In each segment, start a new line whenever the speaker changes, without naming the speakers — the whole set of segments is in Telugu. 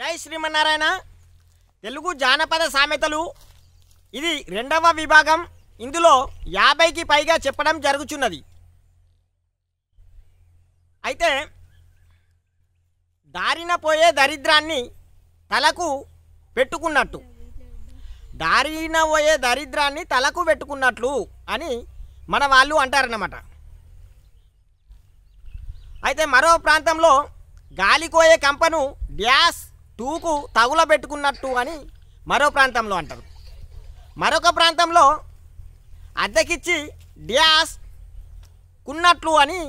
జై శ్రీమన్నారాయణ తెలుగు జానపద సామెతలు ఇది రెండవ విభాగం ఇందులో యాభైకి పైగా చెప్పడం జరుగుచున్నది అయితే దారిన పోయే దరిద్రాన్ని తలకు పెట్టుకున్నట్టు దారిన పోయే దరిద్రాన్ని తలకు పెట్టుకున్నట్లు అని మన వాళ్ళు అంటారన్నమాట అయితే మరో ప్రాంతంలో గాలికోయే కంపను డ్యాస్ తగుల తగులబెట్టుకున్నట్టు అని మరో ప్రాంతంలో అంటారు మరొక ప్రాంతంలో అద్దెకిచ్చి డ్యాస్ కున్నట్లు అని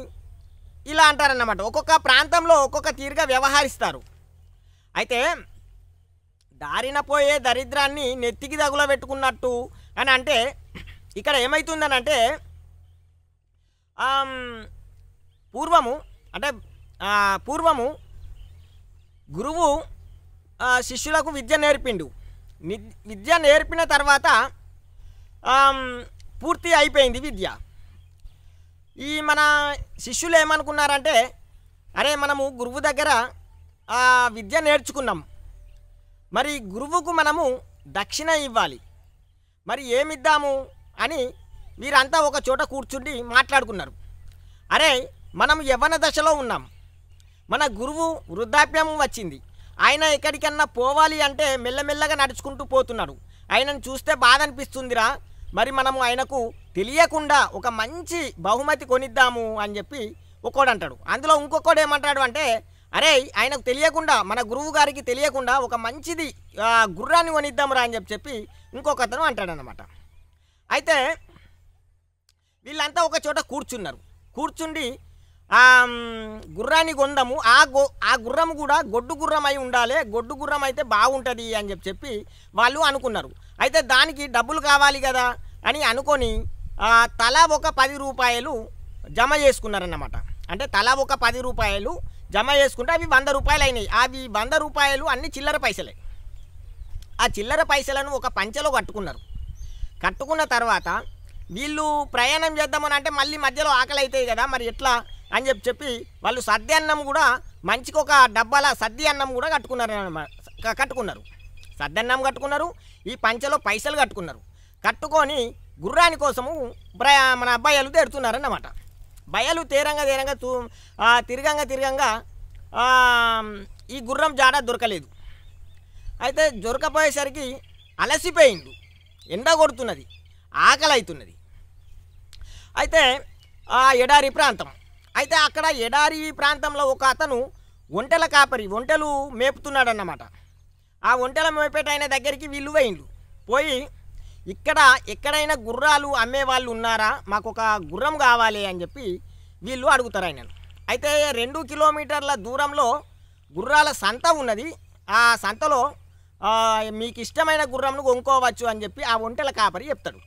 ఇలా అంటారన్నమాట ఒక్కొక్క ప్రాంతంలో ఒక్కొక్క తీరుగా వ్యవహరిస్తారు అయితే దారిన పోయే దరిద్రాన్ని నెత్తికి తగులబెట్టుకున్నట్టు అని అంటే ఇక్కడ ఏమవుతుందని అంటే పూర్వము అంటే పూర్వము గురువు శిష్యులకు విద్య నేర్పిండు విద్య నేర్పిన తర్వాత పూర్తి అయిపోయింది విద్య ఈ మన శిష్యులు ఏమనుకున్నారంటే అరే మనము గురువు దగ్గర విద్య నేర్చుకున్నాం మరి గురువుకు మనము దక్షిణ ఇవ్వాలి మరి ఏమిద్దాము అని వీరంతా ఒక చోట కూర్చుండి మాట్లాడుకున్నారు అరే మనం యవ్వన దశలో ఉన్నాం మన గురువు వృద్ధాప్యం వచ్చింది ఆయన ఎక్కడికన్నా పోవాలి అంటే మెల్లమెల్లగా నడుచుకుంటూ పోతున్నాడు ఆయనను చూస్తే బాధ అనిపిస్తుందిరా మరి మనము ఆయనకు తెలియకుండా ఒక మంచి బహుమతి కొనిద్దాము అని చెప్పి ఒకడు అంటాడు అందులో ఇంకొకడు ఏమంటాడు అంటే అరే ఆయనకు తెలియకుండా మన గురువు గారికి తెలియకుండా ఒక మంచిది గుర్రాన్ని కొనిద్దాంరా అని చెప్పి చెప్పి ఇంకొక అతను అంటాడనమాట అయితే వీళ్ళంతా ఒక చోట కూర్చున్నారు కూర్చుండి గుర్రాన్ని కొందాము ఆ గో ఆ గుర్రం కూడా గొడ్డు గుర్రం అయి ఉండాలి గొడ్డు గుర్రం అయితే బాగుంటుంది అని చెప్పి చెప్పి వాళ్ళు అనుకున్నారు అయితే దానికి డబ్బులు కావాలి కదా అని అనుకొని తలా ఒక పది రూపాయలు జమ చేసుకున్నారన్నమాట అంటే తలా ఒక పది రూపాయలు జమ చేసుకుంటే అవి వంద రూపాయలు అయినాయి అవి వంద రూపాయలు అన్ని చిల్లర పైసలే ఆ చిల్లర పైసలను ఒక పంచలో కట్టుకున్నారు కట్టుకున్న తర్వాత వీళ్ళు ప్రయాణం చేద్దామని అంటే మళ్ళీ మధ్యలో ఆకలి అవుతాయి కదా మరి ఎట్లా అని చెప్పి చెప్పి వాళ్ళు సద్ది అన్నం కూడా మంచికి ఒక డబ్బాల సద్ది అన్నం కూడా కట్టుకున్నారు కట్టుకున్నారు అన్నం కట్టుకున్నారు ఈ పంచలో పైసలు కట్టుకున్నారు కట్టుకొని గుర్రాని కోసము మన అబ్బాయిలు తెడుతున్నారన్నమాట బయలు తీరంగా తీరంగా తూ తిరగంగా తిరగంగా ఈ గుర్రం జాడ దొరకలేదు అయితే దొరకపోయేసరికి అలసిపోయిండు ఎండ కొడుతున్నది ఆకలి అవుతున్నది అయితే ఆ ఎడారి ప్రాంతం అయితే అక్కడ ఎడారి ప్రాంతంలో ఒక అతను ఒంటెల కాపరి ఒంటెలు మేపుతున్నాడన్నమాట ఆ ఒంటెల ఆయన దగ్గరికి వీళ్ళు పోయిండ్రు పోయి ఇక్కడ ఎక్కడైనా గుర్రాలు అమ్మే వాళ్ళు ఉన్నారా మాకు ఒక గుర్రం కావాలి అని చెప్పి వీళ్ళు అడుగుతారు ఆయనను అయితే రెండు కిలోమీటర్ల దూరంలో గుర్రాల సంత ఉన్నది ఆ సంతలో మీకు ఇష్టమైన గుర్రంను కొనుక్కోవచ్చు అని చెప్పి ఆ ఒంటెల కాపరి చెప్తాడు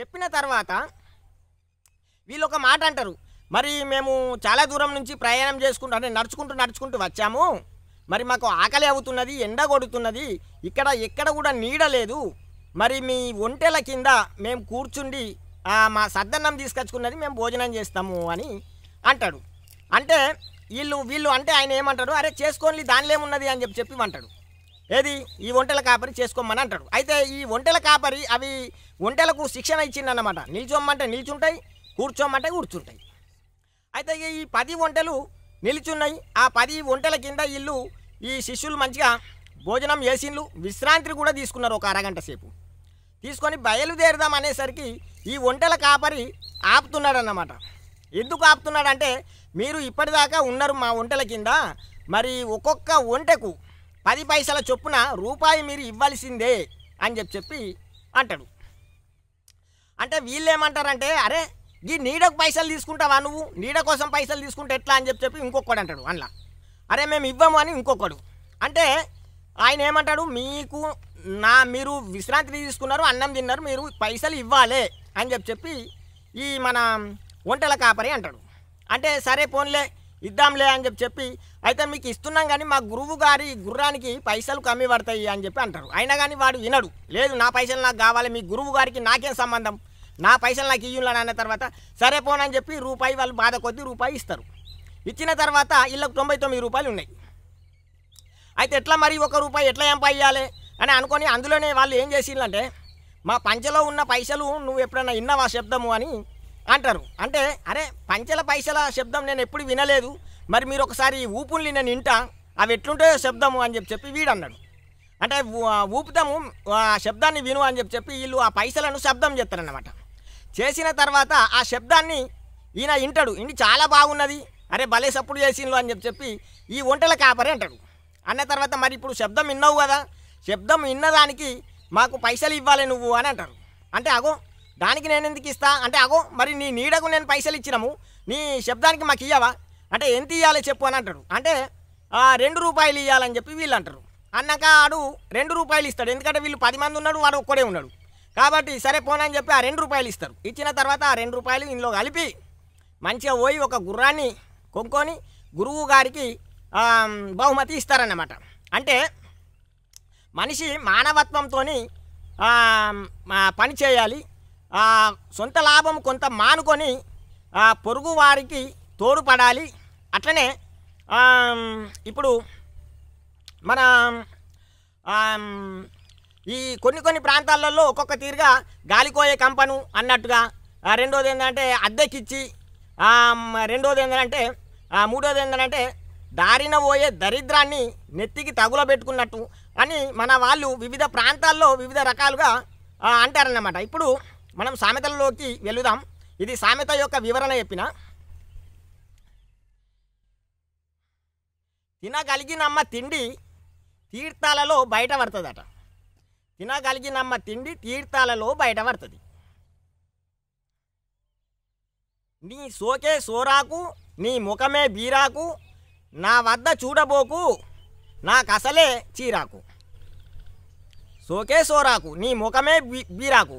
చెప్పిన తర్వాత వీళ్ళు ఒక మాట అంటారు మరి మేము చాలా దూరం నుంచి ప్రయాణం చేసుకుంటూ అంటే నడుచుకుంటూ నడుచుకుంటూ వచ్చాము మరి మాకు ఆకలి అవుతున్నది ఎండ కొడుతున్నది ఇక్కడ ఎక్కడ కూడా నీడ లేదు మరి మీ ఒంటెల కింద మేము కూర్చుండి మా సద్దన్నం తీసుకొచ్చుకున్నది మేము భోజనం చేస్తాము అని అంటాడు అంటే వీళ్ళు వీళ్ళు అంటే ఆయన ఏమంటాడు అరే చేసుకోని దానిలో ఏమున్నది అని చెప్పి చెప్పి అంటాడు ఏది ఈ ఒంటెల కాపరి చేసుకోమని అంటాడు అయితే ఈ ఒంటెల కాపరి అవి ఒంటెలకు శిక్షణ ఇచ్చిందన్నమాట నిల్చోమంటే నిల్చుంటాయి కూర్చోమంటే కూర్చుంటాయి అయితే ఈ పది వంటలు నిలుచున్నాయి ఆ పది వంటల కింద ఇల్లు ఈ శిష్యులు మంచిగా భోజనం వేసిండ్లు విశ్రాంతిని కూడా తీసుకున్నారు ఒక అరగంట సేపు తీసుకొని బయలుదేరుదాం అనేసరికి ఈ వంటల కాపరి ఆపుతున్నాడన్నమాట ఎందుకు ఆపుతున్నాడంటే మీరు ఇప్పటిదాకా ఉన్నారు మా వంటల కింద మరి ఒక్కొక్క వంటకు పది పైసల చొప్పున రూపాయి మీరు ఇవ్వాల్సిందే అని చెప్పి చెప్పి అంటాడు అంటే వీళ్ళేమంటారంటే అరే ఈ నీడకు పైసలు తీసుకుంటావా నువ్వు నీడ కోసం పైసలు తీసుకుంటే ఎట్లా అని చెప్పి చెప్పి ఇంకొకడు అంటాడు అందులో అరే మేము ఇవ్వము అని ఇంకొకడు అంటే ఆయన ఏమంటాడు మీకు నా మీరు విశ్రాంతి తీసుకున్నారు అన్నం తిన్నారు మీరు పైసలు ఇవ్వాలి అని చెప్పి చెప్పి ఈ మన వంటల కాపరి అంటాడు అంటే సరే పోన్లే ఇద్దాంలే అని చెప్పి చెప్పి అయితే మీకు ఇస్తున్నాం కానీ మా గురువు గారి గుర్రానికి పైసలు కమ్మి పడతాయి అని చెప్పి అంటారు అయినా కానీ వాడు వినడు లేదు నా పైసలు నాకు కావాలి మీ గురువు గారికి నాకేం సంబంధం నా పైసలు నాకు ఇయ్యులని అన్న తర్వాత సరే పోనని చెప్పి రూపాయి వాళ్ళు బాధ కొద్దీ రూపాయి ఇస్తారు ఇచ్చిన తర్వాత ఇళ్ళకు తొంభై తొమ్మిది రూపాయలు ఉన్నాయి అయితే ఎట్లా మరి ఒక రూపాయి ఎట్లా ఎంపయ్యాలి అని అనుకొని అందులోనే వాళ్ళు ఏం చేసిందంటే మా పంచలో ఉన్న పైసలు నువ్వు ఎప్పుడన్నా విన్నావా శబ్దము అని అంటారు అంటే అరే పంచల పైసల శబ్దం నేను ఎప్పుడు వినలేదు మరి మీరు ఒకసారి ఊపుల్ని నేను వింటా అవి ఎట్లుంటాయో శబ్దము అని చెప్పి చెప్పి వీడు అన్నాడు అంటే ఊపుతాము ఆ శబ్దాన్ని విను అని చెప్పి చెప్పి వీళ్ళు ఆ పైసలను శబ్దం చేస్తారన్నమాట చేసిన తర్వాత ఆ శబ్దాన్ని ఈయన వింటాడు ఇంటి చాలా బాగున్నది అరే భలే సప్పుడు చేసిండ్రు అని చెప్పి చెప్పి ఈ వంటల కాపరే అంటాడు అన్న తర్వాత మరి ఇప్పుడు శబ్దం విన్నావు కదా శబ్దం విన్నదానికి మాకు పైసలు ఇవ్వాలి నువ్వు అని అంటారు అంటే అగో దానికి నేను ఎందుకు ఇస్తా అంటే అగో మరి నీ నీడకు నేను పైసలు ఇచ్చినాము నీ శబ్దానికి మాకు ఇయ్యావా అంటే ఎంత ఇవ్వాలి చెప్పు అని అంటాడు అంటే రెండు రూపాయలు ఇవ్వాలని చెప్పి వీళ్ళు అంటారు అన్నాక ఆడు రెండు రూపాయలు ఇస్తాడు ఎందుకంటే వీళ్ళు పది మంది ఉన్నాడు వాడు ఒక్కడే ఉన్నాడు కాబట్టి సరే పోనని చెప్పి ఆ రెండు రూపాయలు ఇస్తారు ఇచ్చిన తర్వాత ఆ రెండు రూపాయలు ఇందులో కలిపి మంచిగా పోయి ఒక గుర్రాన్ని కొనుక్కొని గురువు గారికి బహుమతి ఇస్తారన్నమాట అంటే మనిషి మానవత్వంతో పని చేయాలి సొంత లాభం కొంత మానుకొని పొరుగు వారికి తోడుపడాలి అట్లనే ఇప్పుడు మన ఈ కొన్ని కొన్ని ప్రాంతాలలో ఒక్కొక్క తీరుగా గాలికోయే కంపను అన్నట్టుగా రెండోది ఏంటంటే అద్దెకిచ్చి రెండోది ఏంటంటే మూడోది ఏంటంటే దారిన పోయే దరిద్రాన్ని నెత్తికి తగులబెట్టుకున్నట్టు అని మన వాళ్ళు వివిధ ప్రాంతాల్లో వివిధ రకాలుగా అంటారన్నమాట ఇప్పుడు మనం సామెతలలోకి వెళుదాం ఇది సామెత యొక్క వివరణ చెప్పిన తినగలిగినమ్మ తిండి తీర్థాలలో బయట పడుతుందట తినగలిగినమ్మ తిండి తీర్థాలలో బయటపడుతుంది నీ సోకే సోరాకు నీ ముఖమే బీరాకు నా వద్ద చూడబోకు నాకసలే చీరాకు సోకే సోరాకు నీ ముఖమే బీరాకు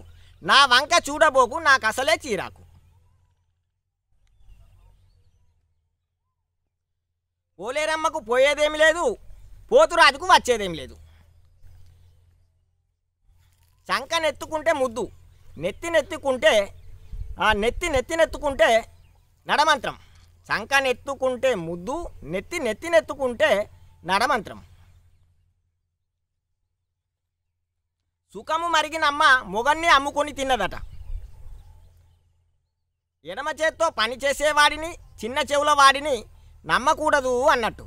నా వంక చూడబోకు నాకసలే చీరాకు పోలేరమ్మకు పోయేదేమి లేదు పోతురాజుకు వచ్చేదేమి లేదు నెత్తుకుంటే ముద్దు నెత్తి నెత్తుకుంటే నెత్తి నెత్తినెత్తుకుంటే నడమంత్రం నెత్తుకుంటే ముద్దు నెత్తి నెత్తినెత్తుకుంటే నడమంత్రం సుఖము మరిగినమ్మ మొగన్ని అమ్ముకొని తిన్నదట ఎడమ చేత్తో పనిచేసేవాడిని చిన్న చెవుల వాడిని నమ్మకూడదు అన్నట్టు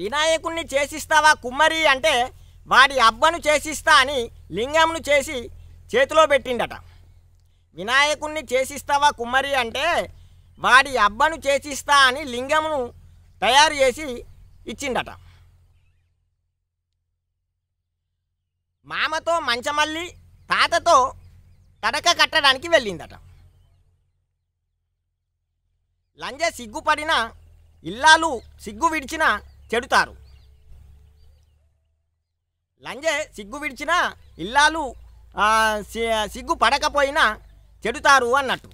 వినాయకుణ్ణి చేసిస్తావా కుమ్మరి అంటే వాడి అబ్బను చేసిస్తా అని లింగంను చేసి చేతిలో పెట్టిండట వినాయకుణ్ణి చేసిస్తావా కుమ్మరి అంటే వాడి అబ్బను చేసిస్తా అని లింగమును తయారు చేసి ఇచ్చిండట మామతో మంచమల్లి తాతతో తడక కట్టడానికి వెళ్ళిందట లంజ సిగ్గుపడిన ఇల్లాలు సిగ్గు విడిచిన చెడుతారు లంజే సిగ్గు విడిచినా ఇల్లాలు సిగ్గు పడకపోయినా చెడుతారు అన్నట్టు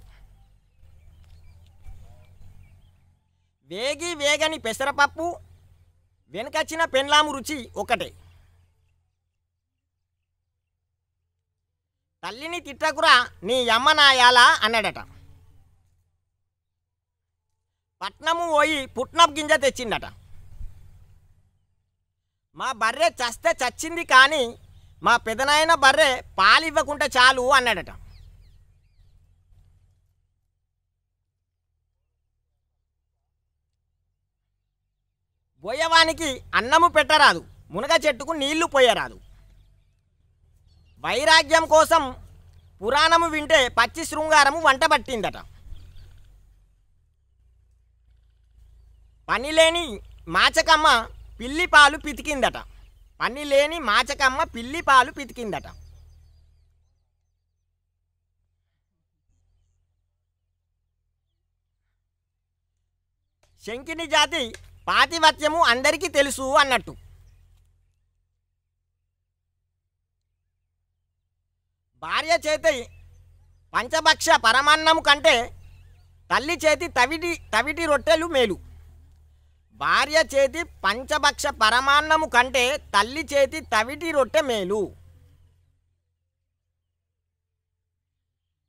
వేగి వేగని పెసరపప్పు వెనకచ్చిన పెన్లాము రుచి ఒకటే తల్లిని తిట్టకురా నీ అమ్మ నాయాలా అన్నాడట పట్నము పోయి పుట్నప్ గింజ తెచ్చిందట మా బర్రె చస్తే చచ్చింది కానీ మా పెదనాయన బర్రె పాలు ఇవ్వకుంటే చాలు అన్నాడట బొయ్యవానికి అన్నము పెట్టరాదు మునగ చెట్టుకు నీళ్లు పోయరాదు వైరాగ్యం కోసం పురాణము వింటే పచ్చి శృంగారము వంట పట్టిందట పనిలేని మాచకమ్మ పిల్లి పాలు పితికిందట పని లేని మాచకమ్మ పిల్లి పాలు పితికిందట శంకిని జాతి పాతివత్యము అందరికీ తెలుసు అన్నట్టు భార్య చేతి పంచభక్ష పరమాన్నము కంటే తల్లి చేతి తవిటి తవిటి రొట్టెలు మేలు భార్య చేతి పంచభక్ష పరమాన్నము కంటే తల్లి చేతి తవిటి రొట్టె మేలు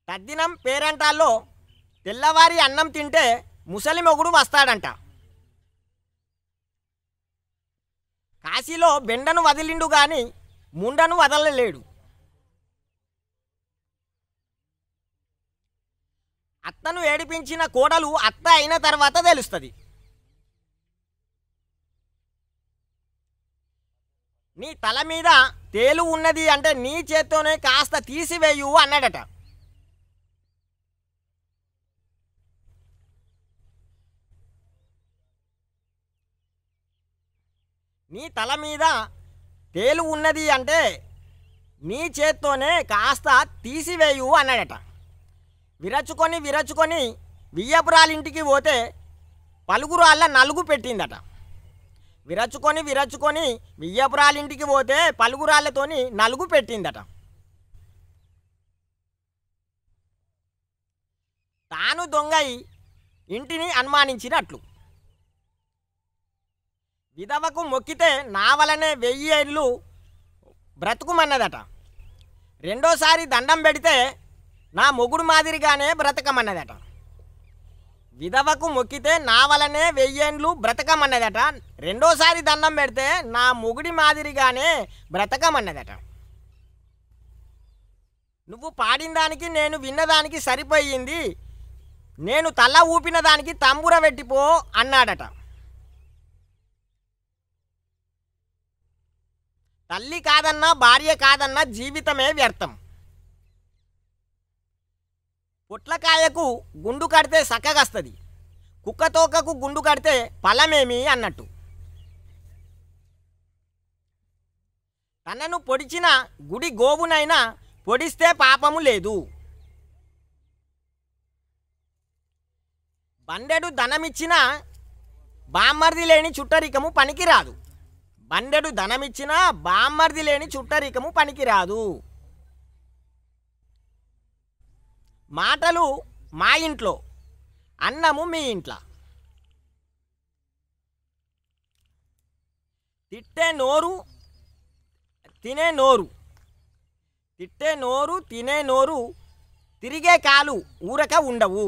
తద్దినం పేరంటాల్లో తెల్లవారి అన్నం తింటే ముసలి మొగుడు వస్తాడంట కాశీలో బెండను వదిలిండు గాని ముండను వదలలేడు అత్తను ఏడిపించిన కోడలు అత్త అయిన తర్వాత తెలుస్తుంది నీ తల మీద తేలు ఉన్నది అంటే నీ చేత్తోనే కాస్త తీసివేయు అన్నాడట నీ తల మీద తేలు ఉన్నది అంటే నీ చేత్తోనే కాస్త తీసివేయు అన్నాడట విరచుకొని విరచుకొని వియ్యపురాలింటికి పోతే పలుగురు పలుగురాళ్ళ నలుగు పెట్టిందట విరచుకొని విరచుకొని వియ్యపురాలింటికి పోతే పలుగురాళ్ళతోని నలుగు పెట్టిందట తాను దొంగై ఇంటిని అనుమానించినట్లు విధవకు మొక్కితే నావలనే వెయ్యి ఏళ్ళు బ్రతుకుమన్నదట రెండోసారి దండం పెడితే నా మొగుడు మాదిరిగానే బ్రతకమన్నదట విధవకు మొక్కితే నావలనే వెయ్యేండ్లు బ్రతకమన్నదట రెండోసారి దండం పెడితే నా మొగుడి మాదిరిగానే బ్రతకమన్నదట నువ్వు పాడిన దానికి నేను విన్నదానికి సరిపోయింది నేను తల ఊపిన దానికి తంబుర పెట్టిపో అన్నాడట తల్లి కాదన్నా భార్య కాదన్నా జీవితమే వ్యర్థం పొట్లకాయకు గుండు కడితే సక్కగస్తుంది కుక్కతోకకు గుండు కడితే ఫలమేమి అన్నట్టు తనను పొడిచిన గుడి గోవునైనా పొడిస్తే పాపము లేదు బండెడు ధనమిచ్చిన బామ్మర్ది లేని చుట్టరికము పనికిరాదు బండెడు ధనమిచ్చిన బామ్మర్ది లేని చుట్టరికము పనికిరాదు మాటలు మా ఇంట్లో అన్నము మీ ఇంట్లో తిట్టే నోరు తినే నోరు తిట్టే నోరు తినే నోరు తిరిగే కాలు ఊరక ఉండవు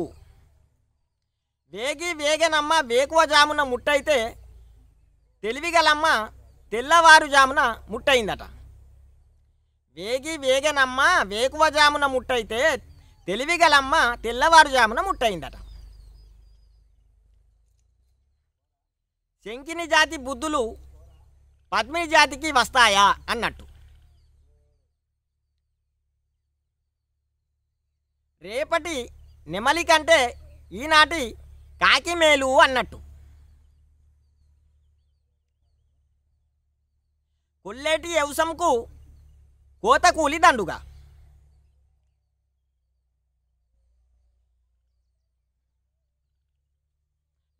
వేగి వేగనమ్మ వేకువ జామున ముట్టయితే తెలివిగలమ్మ తెల్లవారుజామున ముట్టయిందట వేగి వేగనమ్మ వేకువ జామున ముట్టయితే తెలివిగలమ్మ తెల్లవారుజామున ముట్టయిందట శంకిని జాతి బుద్ధులు పద్మిని జాతికి వస్తాయా అన్నట్టు రేపటి నెమలి కంటే ఈనాటి కాకిమేలు అన్నట్టు కొల్లేటి యవసంకు కోత కూలి దండుగా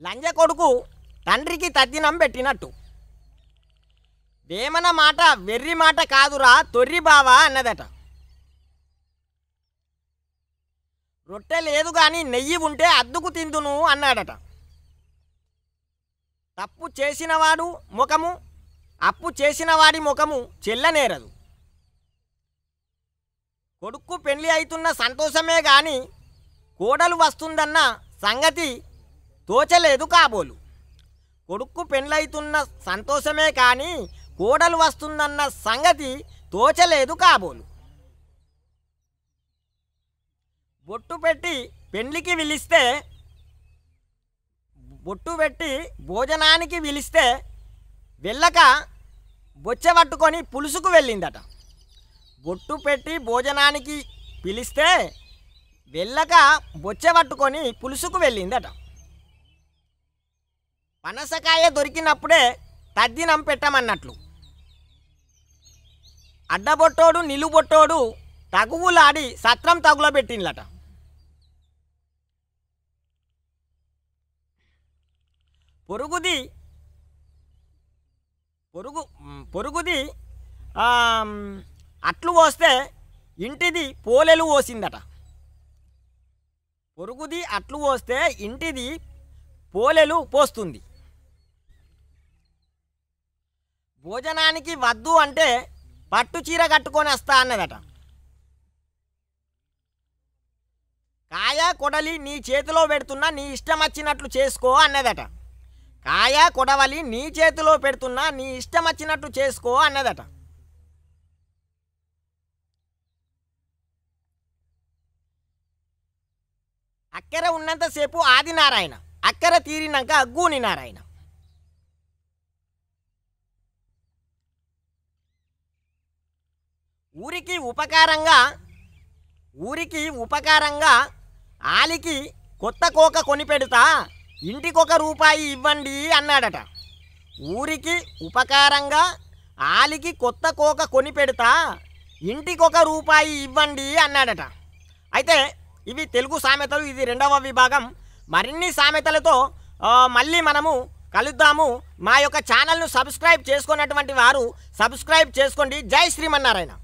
లంజ కొడుకు తండ్రికి తద్దినం పెట్టినట్టు వేమన మాట వెర్రి మాట కాదురా తొర్రి బావా అన్నదట రొట్టె లేదు కానీ నెయ్యి ఉంటే అద్దుకు తిందును అన్నాడట తప్పు చేసినవాడు ముఖము అప్పు చేసినవాడి ముఖము చెల్లనేరదు కొడుకు పెళ్లి అవుతున్న సంతోషమే గాని కోడలు వస్తుందన్న సంగతి తోచలేదు కాబోలు కొడుకు పెళ్ళైతున్న సంతోషమే కానీ కోడలు వస్తుందన్న సంగతి తోచలేదు కాబోలు బొట్టు పెట్టి పెండ్లికి పిలిస్తే బొట్టు పెట్టి భోజనానికి పిలిస్తే వెళ్ళక పట్టుకొని పులుసుకు వెళ్ళిందట బొట్టు పెట్టి భోజనానికి పిలిస్తే వెళ్ళక పట్టుకొని పులుసుకు వెళ్ళిందట పనసకాయ దొరికినప్పుడే తద్దినం పెట్టమన్నట్లు అడ్డబొట్టోడు నిలుబొట్టోడు తగువులాడి సత్రం తగులబెట్టిండ్లట పొరుగుది పొరుగు పొరుగుది అట్లు పోస్తే ఇంటిది పోలెలు పోసిందట పొరుగుది అట్లు పోస్తే ఇంటిది పోలెలు పోస్తుంది భోజనానికి వద్దు అంటే పట్టు చీర కట్టుకొని వస్తా అన్నదట కాయ కొడలి నీ చేతిలో పెడుతున్నా నీ ఇష్టం వచ్చినట్లు చేసుకో అన్నదట కాయ కొడవలి నీ చేతిలో పెడుతున్నా నీ ఇష్టం వచ్చినట్లు చేసుకో అన్నదట అక్కర ఉన్నంతసేపు ఆదినారాయణ అక్కర తీరినాక అగ్గూని నారాయణ ఊరికి ఉపకారంగా ఊరికి ఉపకారంగా ఆలికి కొత్త కోక కొనిపెడతా ఇంటికొక రూపాయి ఇవ్వండి అన్నాడట ఊరికి ఉపకారంగా ఆలికి కొత్త కోక కొనిపెడతా ఇంటికొక రూపాయి ఇవ్వండి అన్నాడట అయితే ఇవి తెలుగు సామెతలు ఇది రెండవ విభాగం మరిన్ని సామెతలతో మళ్ళీ మనము కలుద్దాము మా యొక్క ఛానల్ను సబ్స్క్రైబ్ చేసుకున్నటువంటి వారు సబ్స్క్రైబ్ చేసుకోండి జై శ్రీమన్నారాయణ